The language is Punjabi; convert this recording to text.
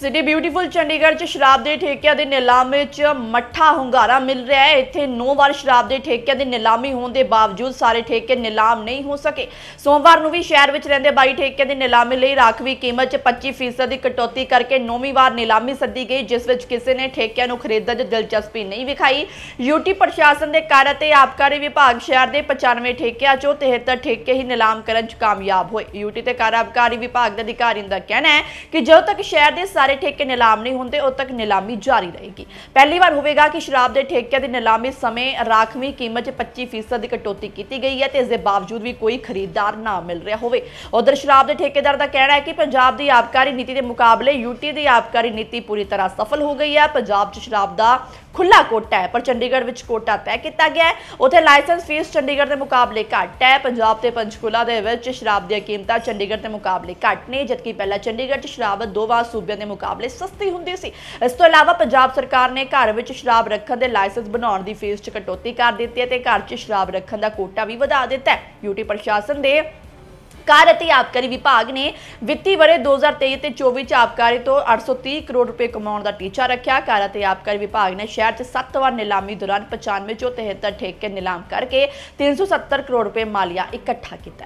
ਸਿਟੀ ਬਿਊਟੀਫੁਲ ਚੰਡੀਗੜ੍ਹ 'ਚ ਸ਼ਰਾਬ ਦੇ ਠੇਕਿਆਂ ਦੇ ਨਿਲਾਮੇ 'ਚ ਮੱਠਾ ਹੁੰਗਾਰਾ ਮਿਲ ਰਿਹਾ ਹੈ ਇੱਥੇ 9 ਵਾਰ ਸ਼ਰਾਬ ਦੇ ਠੇਕਿਆਂ ਦੀ ਨਿਲਾਮੀ ਹੋਣ ਦੇ ਬਾਵਜੂਦ ਸਾਰੇ ਠੇਕੇ ਨਿਲਾਮ ਨਹੀਂ ਹੋ ਸਕੇ ਸੋਮਵਾਰ ਨੂੰ ਵੀ ਸ਼ਹਿਰ ਵਿੱਚ ਰਹਿੰਦੇ 22 ਠੇਕਿਆਂ ਦੀ ਨਿਲਾਮੀ ਲਈ ਰਾਖਵੀ ਕੀਮਤ 'ਚ 25% ਦੀ ਕਟੌਤੀ ਕਰਕੇ 9ਵੀਂ ਵਾਰ ਨਿਲਾਮੀ ਸੱਦੀ ਗਈ ਜਿਸ ਵਿੱਚ ਕਿਸੇ ਨੇ ਠੇਕਿਆਂ ਨੂੰ ਖਰੀਦਣ 'ਚ ਦਿਲਚਸਪੀ ਨਹੀਂ ਵਿਖਾਈ ਯੂਟੀ ਪ੍ਰਸ਼ਾਸਨ ਦੇ ਕਾਰਨ ਤੇ ਆਪਕਾਰੀ ਵਿਭਾਗ ਸ਼ਹਿਰ ਦੇ 95 ਠੇਕਿਆਂ 'ਚੋਂ 73 ਠੇਕੇ ਹੀ ਨਿਲਾਮ ਕਰਨ 'ਚ ਕਾਮਯਾਬ ਹੋਏ ਯੂਟੀ ਤੇ ਕਾਰਾਬਕਾਰੀ ਵਿਭਾਗ ਦੇ ਅਧਿਕਾਰੀਆਂ ਦਾ ਕਹਿਣਾ ਹੈ ਕਿ ਜਦੋਂ ਤੱਕ ਸ਼ਹਿਰ ਦੇ ਸਾਰੇ ਸਾਰੇ ਠੇਕੇ ਨਿਲਾਮ ਨਹੀਂ ਹੁੰਦੇ ਉਦੋਂ ਤੱਕ ਨਿਲਾਮੀ ਜਾਰੀ ਰਹੇਗੀ ਪਹਿਲੀ ਵਾਰ ਹੋਵੇਗਾ ਕਿ ਸ਼ਰਾਬ ਦੇ ਠੇਕਿਆਂ ਦੀ ਨਿਲਾਮੀ ਸਮੇਂ ਰਾਖਵੀਂ ਕੀਮਤ 'ਚ 25% ਦੀ ਕਟੌਤੀ ਕੀਤੀ ਗਈ ਹੈ ਤੇ ਇਸ ਦੇ ਬਾਵਜੂਦ ਵੀ ਕੋਈ ਖਰੀਦਦਾਰ ਨਾ ਮਿਲ ਰਿਹਾ ਹੋਵੇ ਉਧਰ ਸ਼ਰਾਬ ਦੇ ਠੇਕੇਦਾਰ ਦਾ ਕਹਿਣਾ ਹੈ ਕਿ ਪੰਜਾਬ ਦੀ ਆਬਕਾਰੀ ਨੀਤੀ ਦੇ ਮੁਕਾਬਲੇ ਯੂਟੀ ਦੀ ਆਬਕਾਰੀ ਨੀਤੀ ਪੂਰੀ ਤਰ੍ਹਾਂ ਸਫਲ ਹੋ ਗਈ ਹੈ ਪੰਜਾਬ 'ਚ ਸ਼ਰਾਬ ਦਾ ਖੁੱਲਾ ਕੋਟਾ ਹੈ ਪਰ ਚੰਡੀਗੜ੍ਹ ਵਿੱਚ ਕੋਟਾ ਤੈਅ ਕੀਤਾ ਗਿਆ ਹੈ ਉਥੇ ਲਾਇਸੈਂਸ ਫੀਸ ਚੰਡੀਗੜ੍ਹ ਦੇ ਮੁਕਾਬਲੇ ਘੱਟ ਹੈ ਪੰਜਾਬ ਤੇ ਪੰਚਕੂਲਾ ਦੇ ਵਿੱਚ ਸ਼ਰਾਬ ਦੀਆਂ ਕੀਮਤਾਂ ਚੰਡੀਗੜ੍ਹ ਦੇ ਮੁਕਾਬਲੇ ਘੱਟ ਨੇ ਜਦਕਿ ਪਹਿਲਾਂ ਚੰਡੀਗੜ੍ਹ 'ਚ ਸ਼ਰਾਬ ਦੋ ਵਾਰ ਸੂਬਿਆਂ ਦੇ ਮੁਕਾਬਲੇ ਸਸਤੀ ਹੁੰਦੀ ਸੀ ਇਸ ਤੋਂ ਇਲਾਵਾ ਪੰਜਾਬ ਸਰਕਾਰ ਨੇ ਘਰ ਵਿੱਚ ਸ਼ਰਾਬ ਰੱਖਣ ਦੇ ਲਾਇਸੈਂਸ ਬਣਾਉਣ ਦੀ ਫੀਸ 'ਚ ਕਟੌਤੀ ਕਰ ਦਿੱਤੀ ਹੈ ਤੇ ਘਰ 'ਚ ਸ਼ਰਾਬ ਰੱਖਣ ਦਾ ਕੋਟਾ ਵੀ ਵਧਾ ਦਿੱਤਾ ਹੈ ਯੂਟੀ ਪ੍ਰਸ਼ਾਸਨ ਦੇ ਕਾਰ ਅਤੇ ਆਪਕਾਰੀ ਵਿਭਾਗ ਨੇ ਵਿੱਤੀ ਵਰੇ 2023 ਤੇ 24 ਚ ਆਪਕਾਰੀ ਤੋਂ 830 ਕਰੋੜ ਰੁਪਏ ਕਮਾਉਣ ਦਾ ਟੀਚਾ ਰੱਖਿਆ ਕਾਰ ਅਤੇ ਆਪਕਾਰੀ ਵਿਭਾਗ ਨੇ ਸ਼ਹਿਰ 'ਚ 7 ਵਾਰ ਨਿਲਾਮੀ ਦੌਰਾਨ 95 ਚੋਂ 73 ਠੇਕੇ ਨਿਲਾਮ ਕਰਕੇ 370 ਕਰੋੜ ਰੁਪਏ ਮਾਲੀਆ ਇਕੱਠਾ ਕੀਤਾ